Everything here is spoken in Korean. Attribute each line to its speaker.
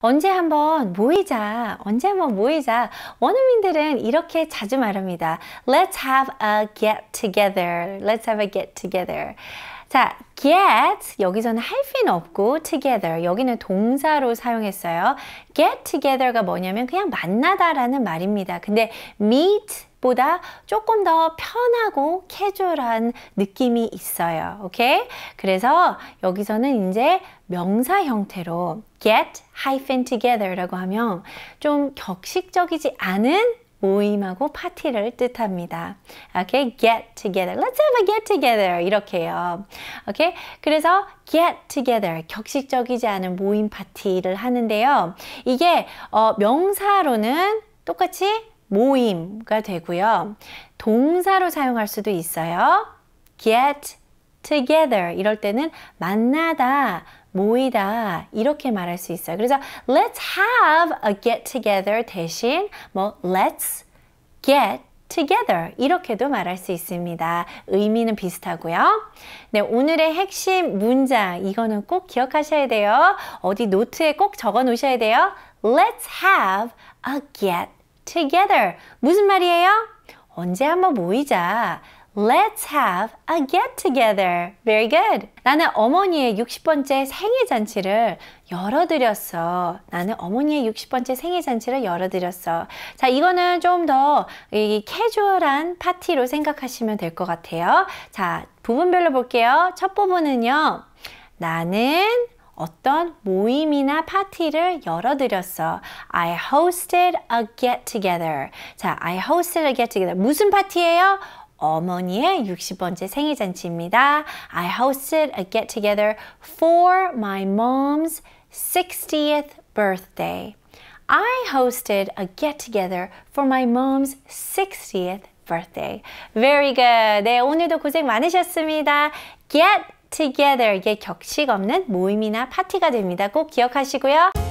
Speaker 1: 언제 한번 모이자, 언제 한번 모이자. 원어민들은 이렇게 자주 말합니다. Let's have a get together. Let's have a get together. 자, get 여기서는 할핀 없고 together 여기는 동사로 사용했어요. get together가 뭐냐면 그냥 만나다라는 말입니다. 근데 meet 보다 조금 더 편하고 캐주얼한 느낌이 있어요. 오케이? 그래서 여기서는 이제 명사 형태로 get h y p h together라고 하면 좀 격식적이지 않은 모임하고 파티를 뜻합니다. Okay, get together. Let's have a get together. 이렇게요. Okay, 그래서 get together. 격식적이지 않은 모임 파티를 하는데요. 이게 어, 명사로는 똑같이 모임가 되고요. 동사로 사용할 수도 있어요. get together 이럴 때는 만나다, 모이다 이렇게 말할 수 있어요. 그래서 let's have a get together 대신 뭐 let's get together 이렇게도 말할 수 있습니다. 의미는 비슷하고요. 네, 오늘의 핵심 문장 이거는 꼭 기억하셔야 돼요. 어디 노트에 꼭 적어 놓으셔야 돼요. Let's have a get together. 무슨 말이에요? 언제 한번 모이자. Let's have a get together. Very good. 나는 어머니의 60번째 생일 잔치를 열어드렸어. 나는 어머니의 60번째 생일 잔치를 열어드렸어. 자, 이거는 좀 더 캐주얼한 파티로 생각하시면 될 것 같아요. 자, 부분별로 볼게요. 첫 부분은요. 나는 어떤 모임이나 파티를 열어드렸어. I hosted a get together. 자, I hosted a get together. 무슨 파티예요? 어머니의 60번째 생일잔치입니다. I hosted a get together for my mom's 60th birthday. I hosted a get together for my mom's 60th birthday. Very good. 네, 오늘도 고생 많으셨습니다. Get together. 이게 격식 없는 모임이나 파티가 됩니다. 꼭 기억하시고요.